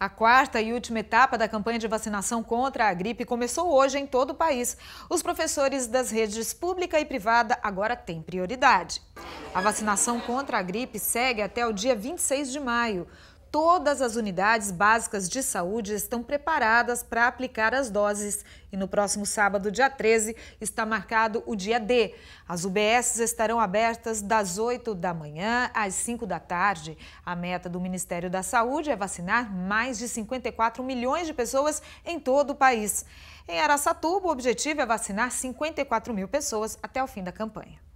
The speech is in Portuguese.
A quarta e última etapa da campanha de vacinação contra a gripe começou hoje em todo o país. Os professores das redes pública e privada agora têm prioridade. A vacinação contra a gripe segue até o dia 26 de maio todas as unidades básicas de saúde estão preparadas para aplicar as doses. E no próximo sábado, dia 13, está marcado o dia D. As UBSs estarão abertas das 8 da manhã às 5 da tarde. A meta do Ministério da Saúde é vacinar mais de 54 milhões de pessoas em todo o país. Em Aracatuba, o objetivo é vacinar 54 mil pessoas até o fim da campanha.